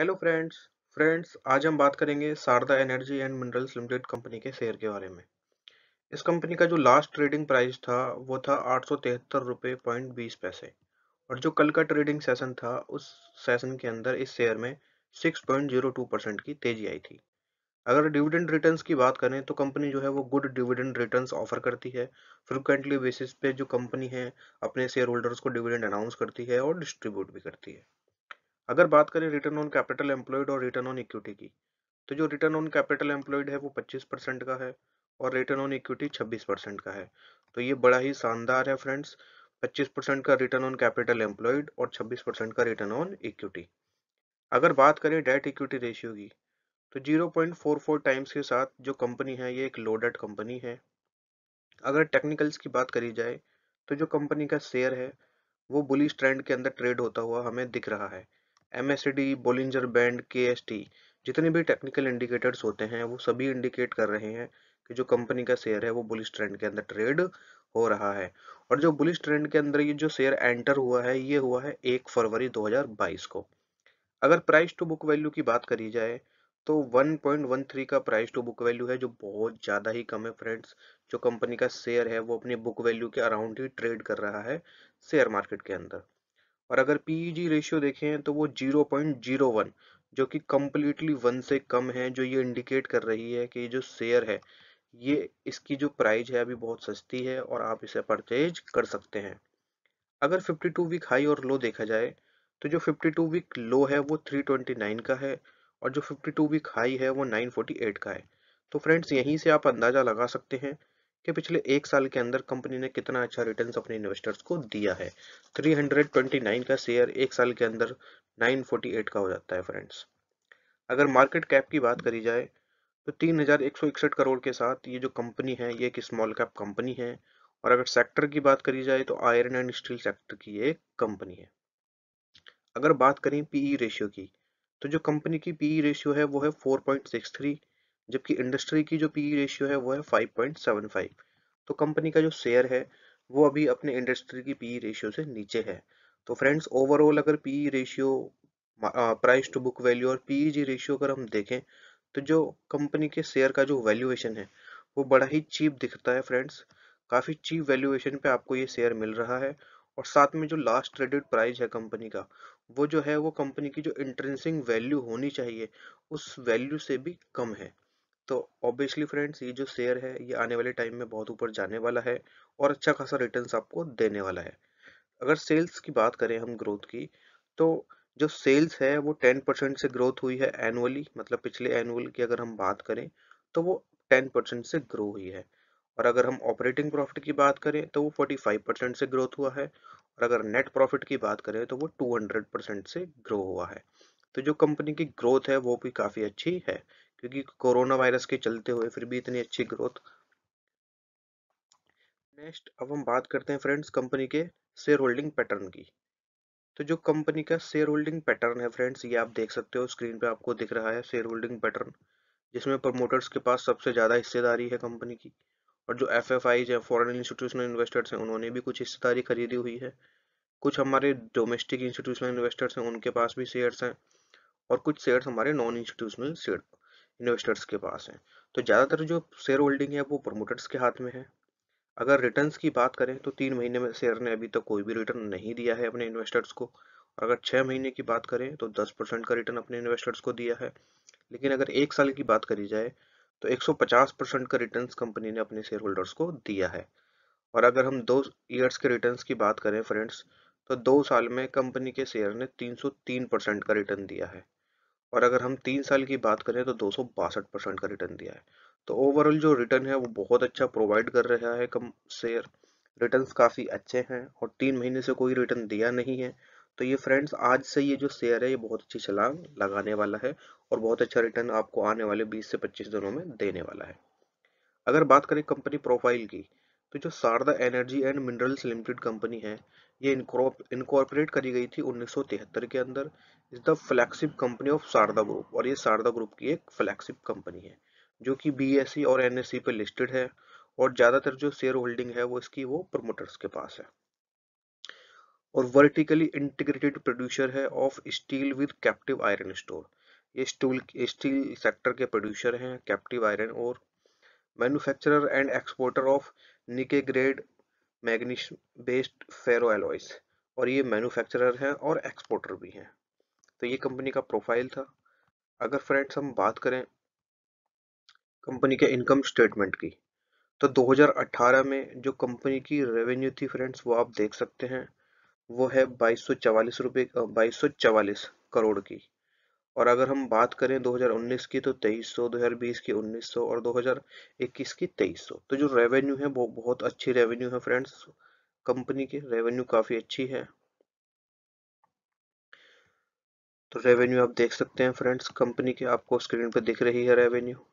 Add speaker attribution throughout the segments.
Speaker 1: hello friends friends आज हम बात करेंगे Sharda energy and minerals limited company के शेयर के बारे में इस कंपनी का जो लास्ट ट्रेडिंग प्राइस था वो था आठ सौ तिहत्तर रुपये पॉइंट बीस पैसे और जो कल का ट्रेडिंग सेशन था उस सेशन के अंदर इस शेयर में six point zero two percent की तेजी आई थी अगर डिविडेंड रिटर्न्स की बात करें तो कंपनी जो है वो गुड डिविडेंड रिटर्न्स ऑफर करती है फ्रिक्वेंटली बेसिस पे जो कंपनी है अपने शेयर होल्डर्स को डिविडेंड अनाउंस करती है और डिस्ट्रीब्यूट भी करती है अगर बात करें रिटर्न ऑन कैपिटल एम्प्लॉयड और रिटर्न ऑन इक्विटी की तो जो रिटर्न ऑन कैपिटल एम्प्लॉयड है वो 25 परसेंट का है और रिटर्न ऑन इक्विटी 26 परसेंट का है तो ये बड़ा ही शानदार है फ्रेंड्स 25 परसेंट का रिटर्न ऑन कैपिटल एम्प्लॉयड और 26 परसेंट का रिटर्न ऑन इक्विटी अगर बात करें डेट इक्विटी रेशियो की तो जीरो टाइम्स के साथ जो कंपनी है ये एक लोडेड कंपनी है अगर टेक्निकल्स की बात करी जाए तो जो कंपनी का शेयर है वो बुलिस ट्रेंड के अंदर ट्रेड होता हुआ हमें दिख रहा है M S D Bollinger band के एस टी जितने भी टेक्निकल इंडिकेटर्स होते हैं वो सभी इंडिकेट कर रहे हैं कि जो कंपनी का शेयर है वो बुलिश ट्रेंड के अंदर ट्रेड हो रहा है और जो बुलिश ट्रेंड के अंदर ये जो शेयर एंटर हुआ है ये हुआ है एक फरवरी 2022 को अगर प्राइस टू बुक वैल्यू की बात करी जाए तो 1.13 का प्राइस टू बुक वैल्यू है जो बहुत ज़्यादा ही कम है फ्रेंड्स जो कंपनी का शेयर है वो अपनी बुक वैल्यू के अराउंड ही ट्रेड कर रहा है शेयर मार्केट के अंदर और अगर पीईजी रेशियो e देखें तो वो 0.01 जो कि कम्प्लीटली वन से कम है जो ये इंडिकेट कर रही है कि जो शेयर है ये इसकी जो प्राइस है अभी बहुत सस्ती है और आप इसे परचेज कर सकते हैं अगर 52 वीक हाई और लो देखा जाए तो जो 52 वीक लो है वो 329 का है और जो 52 वीक हाई है वो 948 का है तो फ्रेंड्स यहीं से आप अंदाज़ा लगा सकते हैं कि पिछले एक साल के अंदर कंपनी ने कितना अच्छा रिटर्न अपने इन्वेस्टर्स को दिया है 329 का शेयर एक साल के अंदर 948 का हो जाता है फ्रेंड्स अगर मार्केट कैप की बात करी जाए तो तीन करोड़ के साथ ये जो कंपनी है ये एक स्मॉल कैप कंपनी है और अगर सेक्टर की बात करी जाए तो आयरन एंड स्टील सेक्टर की ये कंपनी है अगर बात करें पीई रेशियो e की तो जो कंपनी की पीई रेशियो e है वो है 4.63 जबकि इंडस्ट्री की जो पी रेशियो e है वो है फाइव पॉइंट सेवन फाइव तो कंपनी का जो शेयर है वो अभी अपने इंडस्ट्री की पी रेशियो e से नीचे है तो फ्रेंड्स ओवरऑल अगर P ratio price to book value और पी जी रेशियो अगर हम देखें तो जो कंपनी के शेयर का जो वैल्यूएशन है वो बड़ा ही चीप दिखता है फ्रेंड्स काफ़ी चीप वैल्यूएशन पे आपको ये शेयर मिल रहा है और साथ में जो लास्ट ट्रेडेड प्राइस है कंपनी का वो जो है वो कंपनी की जो इंट्रेंसिंग वैल्यू होनी चाहिए उस वैल्यू से भी कम है तो ऑब्वियसली फ्रेंड्स ये जो शेयर है ये आने वाले टाइम में बहुत ऊपर जाने वाला है और अच्छा खासा रिटर्न आपको देने वाला है अगर सेल्स की बात करें हम ग्रोथ की तो जो सेल्स है वो टेन परसेंट से ग्रोथ हुई है एनुअली मतलब पिछले एनुअल की अगर हम बात करें तो वो टेन परसेंट से ग्रो हुई है और अगर हम ऑपरेटिंग प्रॉफिट की बात करें तो वो फोर्टी फाइव परसेंट से ग्रोथ हुआ है और अगर नेट प्रॉफिट की बात करें तो वो टू हंड्रेड परसेंट से ग्रो हुआ है तो जो कंपनी की ग्रोथ है वो भी काफ़ी अच्छी है क्योंकि कोरोना वायरस के चलते हुए फिर भी इतनी अच्छी ग्रोथ नेक्स्ट अब हम बात करते हैं फ्रेंड्स कंपनी के शेयर होल्डिंग पैटर्न की तो जो कंपनी का शेयर होल्डिंग पैटर्न है फ्रेंड्स ये आप देख सकते हो स्क्रीन पे आपको दिख रहा है शेयर होल्डिंग पैटर्न जिसमें प्रमोटर्स के पास सबसे ज़्यादा हिस्सेदारी है कंपनी की और जो F F I foreign institutional investors हैं उन्होंने भी कुछ हिस्सेदारी खरीदी हुई है कुछ हमारे डोमेस्टिक इंस्टीट्यूशनल इन्वेस्टर्स हैं उनके पास भी शेयर्स हैं और कुछ शेयर्स हमारे नॉन इंस्टीट्यूशनल शेयर इन्वेस्टर्स के पास है तो ज़्यादातर जो शेयर होल्डिंग है वो प्रमोटर्स के हाथ में है अगर रिटर्न की बात करें तो तीन महीने में शेयर ने अभी तक तो कोई भी रिटर्न नहीं दिया है अपने इन्वेस्टर्स को और अगर छः महीने की बात करें तो दस परसेंट का रिटर्न अपने इन्वेस्टर्स को दिया है लेकिन अगर एक साल की बात करी जाए तो 150 परसेंट का रिटर्न कंपनी ने अपने शेयर होल्डर्स को दिया है और अगर हम दो ईयर्स के रिटर्न की बात करें फ्रेंड्स तो दो साल में कंपनी के शेयर ने 303 परसेंट का रिटर्न दिया है और अगर हम तीन साल की बात करें तो दो परसेंट का रिटर्न दिया है तो ओवरऑल जो रिटर्न है वो बहुत अच्छा प्रोवाइड कर रहा है कम शेयर रिटर्न्स काफ़ी अच्छे हैं और तीन महीने से कोई रिटर्न दिया नहीं है तो ये फ्रेंड्स आज से ये जो शेयर है ये बहुत अच्छी छलांग लगाने वाला है और बहुत अच्छा रिटर्न आपको आने वाले 20 से 25 दिनों में देने वाला है अगर बात करें कंपनी प्रोफाइल की तो जो Sharda energy and minerals limited company है ये इनकॉर्पोरेट करी गई थी 1973 के अंदर is the flagship company of Sharda group और ये शारदा ग्रुप की एक फ्लैगशिप कंपनी है जो कि बी e और एन e पे लिस्टेड है और ज़्यादातर जो शेयर होल्डिंग है वो इसकी वो प्रमोटर्स के पास है और वर्टिकली इंटीग्रेटेड प्रोड्यूसर है of steel with captive iron store ये स्टूल स्टील सेक्टर के प्रोड्यूसर हैं कैप्टिव आयरन और manufacturer and exporter of nickel grade magnesium based ferro alloys और ये मैन्युफैक्चरर हैं और एक्सपोर्टर भी हैं तो ये कंपनी का प्रोफाइल था अगर फ्रेंड्स हम बात करें कंपनी के इनकम स्टेटमेंट की तो 2018 में जो कंपनी की रेवेन्यू थी फ्रेंड्स वो आप देख सकते हैं वो है बाईस सौ चवालीस रुपये बाईस करोड़ की और अगर हम बात करें 2019 की तो 2300 2020 की 1900 और 2021 की 2300 तो जो रेवेन्यू है वो बहुत अच्छी रेवेन्यू है फ्रेंड्स कंपनी की रेवेन्यू काफ़ी अच्छी है तो रेवेन्यू आप देख सकते हैं फ्रेंड्स कंपनी के आपको स्क्रीन पर दिख रही है रेवेन्यू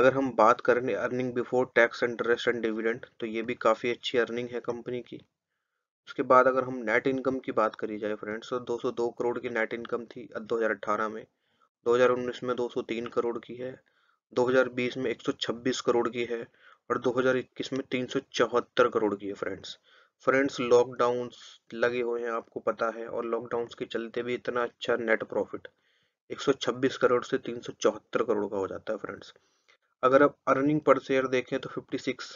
Speaker 1: अगर हम बात करें earning before tax interest and dividend तो ये भी काफ़ी अच्छी अर्निंग है कंपनी की उसके बाद अगर हम नेट इनकम की बात करी जाए फ्रेंड्स तो 202 करोड़ की नेट इनकम थी 2018 में 2019 में 203 करोड़ की है 2020 में 126 करोड़ की है और 2021 में तीन करोड़ की है फ्रेंड्स फ्रेंड्स लॉकडाउन लगे हुए हैं आपको पता है और लॉकडाउन के चलते भी इतना अच्छा नेट प्रॉफिट 126 करोड़ से तीन करोड़ का हो जाता है फ्रेंड्स अगर आप अर्निंग पर शेयर देखें तो 56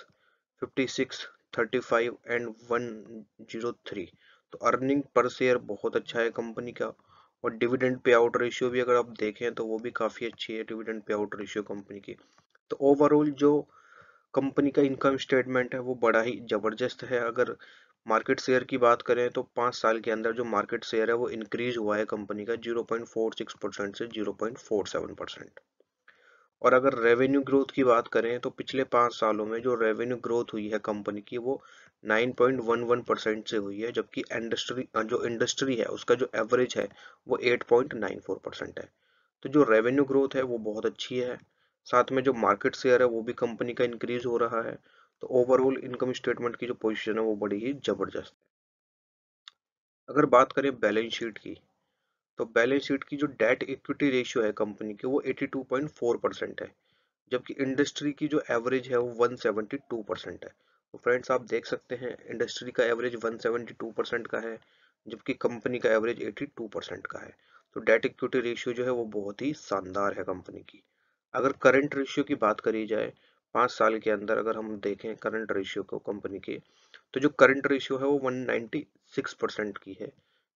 Speaker 1: 56 35 एंड 103 तो अर्निंग पर शेयर बहुत अच्छा है कंपनी का और डिविडेंड पे आउट रेशियो भी अगर आप देखें तो वो भी काफ़ी अच्छी है dividend pay out ratio company की तो ओवरऑल जो कंपनी का इनकम स्टेटमेंट है वो बड़ा ही ज़बरदस्त है अगर मार्केट शेयर की बात करें तो पाँच साल के अंदर जो मार्केट शेयर है वो इंक्रीज हुआ है कंपनी का 0.46 परसेंट से 0.47 परसेंट और अगर रेवेन्यू ग्रोथ की बात करें तो पिछले पाँच सालों में जो रेवेन्यू ग्रोथ हुई है कंपनी की वो 9.11 परसेंट से हुई है जबकि इंडस्ट्री जो इंडस्ट्री है उसका जो एवरेज है वो 8.94 परसेंट है तो जो रेवेन्यू ग्रोथ है वो बहुत अच्छी है साथ में जो मार्केट शेयर है वो भी कंपनी का इंक्रीज हो रहा है तो ओवरऑल इनकम स्टेटमेंट की जो पोजीशन है वो बड़ी ही जबरदस्त है अगर बात करें बैलेंस शीट की तो बैलेंस शीट की जो डेट इक्विटी रेशियो है कंपनी की वो 82.4 परसेंट है जबकि इंडस्ट्री की जो एवरेज है वो 172 परसेंट है तो फ्रेंड्स आप देख सकते हैं इंडस्ट्री का एवरेज 172 परसेंट का है जबकि कंपनी का एवरेज 82 परसेंट का है तो डेट इक्विटी रेशियो जो है वो बहुत ही शानदार है कंपनी की अगर करंट रेशियो की बात करी जाए पाँच साल के अंदर अगर हम देखें करंट रेशियो को कंपनी के तो जो करंट रेशियो है वो 196 परसेंट की है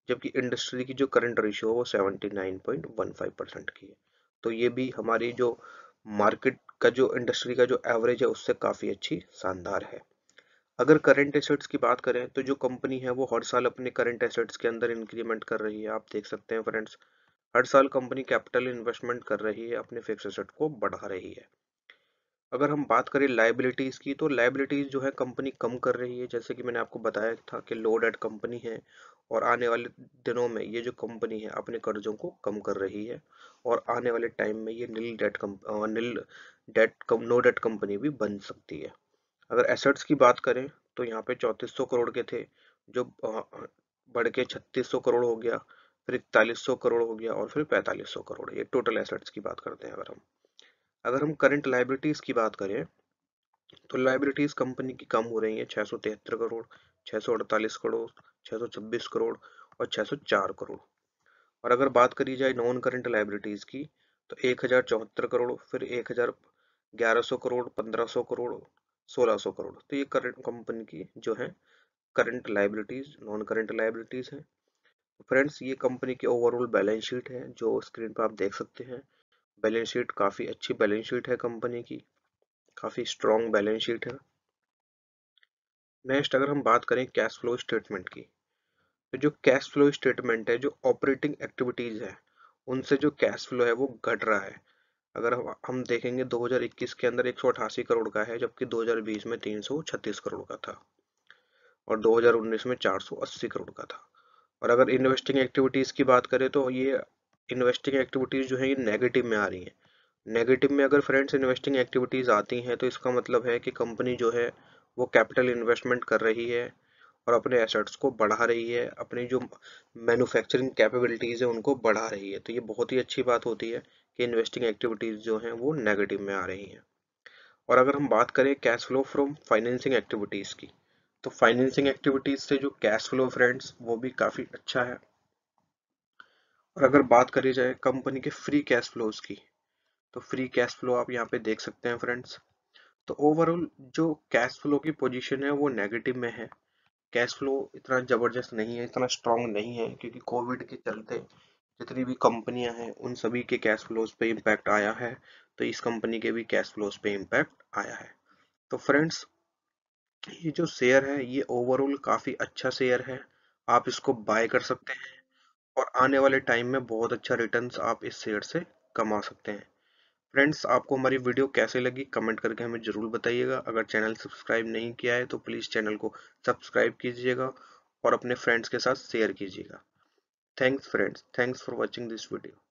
Speaker 1: जबकि इंडस्ट्री की जो करंट रेशियो वो 79.15 परसेंट की है तो ये भी हमारी जो मार्केट का जो इंडस्ट्री का जो एवरेज है उससे काफ़ी अच्छी शानदार है अगर करंट एसेट्स की बात करें तो जो कंपनी है वो हर साल अपने करंट एसेट्स के अंदर इंक्रीमेंट कर रही है आप देख सकते हैं फ्रेंड्स हर साल कंपनी कैपिटल इन्वेस्टमेंट कर रही है अपने फिक्स एसेट को बढ़ा रही है अगर हम बात करें लाइबिलिटीज़ की तो लाइबिलिटीज़ जो है कंपनी कम कर रही है जैसे कि मैंने आपको बताया था कि लोड एट कंपनी है और आने वाले दिनों में ये जो कंपनी है अपने कर्जों को कम कर रही है और आने वाले टाइम में ये nil debt nil debt no debt company भी बन सकती है अगर एसेट्स की बात करें तो यहाँ पे चौंतीस करोड़ के थे जो बढ़ के छत्तीस करोड़ हो गया फिर इकतालीस करोड़ हो गया और फिर पैंतालीस करोड़ ये टोटल एसेट्स की बात करते हैं अगर हम अगर हम करंट लाइब्रिटीज की बात करें तो लाइब्रिटीज कंपनी की कम हो रही है छः करोड़ छः करोड़ 626 करोड़ और 604 करोड़ और अगर बात करी जाए नॉन करंट लाइब्रिटीज़ की तो एक करोड़ फिर एक करोड़ 1500 करोड़ 1600 करोड़ तो ये करंट कंपनी की जो है current liabilities non current liabilities हैं फ्रेंड्स ये कंपनी की ओवरऑल बैलेंस शीट है जो स्क्रीन पर आप देख सकते हैं बैलेंस शीट काफ़ी अच्छी बैलेंस शीट है कंपनी की काफ़ी स्ट्रॉन्ग बैलेंस शीट है नेक्स्ट अगर हम बात करें कैश फ्लो स्टेटमेंट की तो जो कैश फ्लो स्टेटमेंट है जो ऑपरेटिंग एक्टिविटीज़ है उनसे जो कैश फ्लो है वो घट रहा है अगर हम देखेंगे 2021 के अंदर एक करोड़ का है जबकि 2020 में 336 करोड़ का था और 2019 में 480 करोड़ का था और अगर इन्वेस्टिंग एक्टिविटीज़ की बात करें तो ये इन्वेस्टिंग एक्टिविटीज़ जो है ये नेगेटिव में आ रही है नेगेटिव में अगर फ्रेंड्स इन्वेस्टिंग एक्टिविटीज़ आती हैं तो इसका मतलब है कि कंपनी जो है वो कैपिटल इन्वेस्टमेंट कर रही है और अपने एसेट्स को बढ़ा रही है अपनी जो मैन्युफैक्चरिंग कैपेबिलिटीज़ है उनको बढ़ा रही है तो ये बहुत ही अच्छी बात होती है कि इन्वेस्टिंग एक्टिविटीज़ जो हैं वो नेगेटिव में आ रही हैं और अगर हम बात करें cash flow from financing activities की तो फाइनेंसिंग एक्टिविटीज़ से जो कैश फ्लो फ्रेंड्स वो भी काफ़ी अच्छा है और अगर बात करी जाए कंपनी के फ्री कैश फ्लोज की तो फ्री कैश फ्लो आप यहाँ पे देख सकते हैं फ्रेंड्स तो ओवरऑल जो कैश फ्लो की पोजीशन है वो नेगेटिव में है कैश फ्लो इतना ज़बरदस्त नहीं है इतना स्ट्रांग नहीं है क्योंकि कोविड के चलते जितनी भी कंपनियां हैं उन सभी के कैश फ्लोज पे इम्पैक्ट आया है तो इस कंपनी के भी कैश फ्लोज पे इम्पैक्ट आया है तो फ्रेंड्स ये जो शेयर है ये ओवरऑल काफ़ी अच्छा शेयर है आप इसको बाय कर सकते हैं और आने वाले टाइम में बहुत अच्छा रिटर्न्स आप इस शेयर से कमा सकते हैं फ्रेंड्स आपको हमारी वीडियो कैसे लगी कमेंट करके हमें ज़रूर बताइएगा अगर चैनल सब्सक्राइब नहीं किया है तो प्लीज़ चैनल को सब्सक्राइब कीजिएगा और अपने फ्रेंड्स के साथ शेयर कीजिएगा thanks friends thanks for watching this video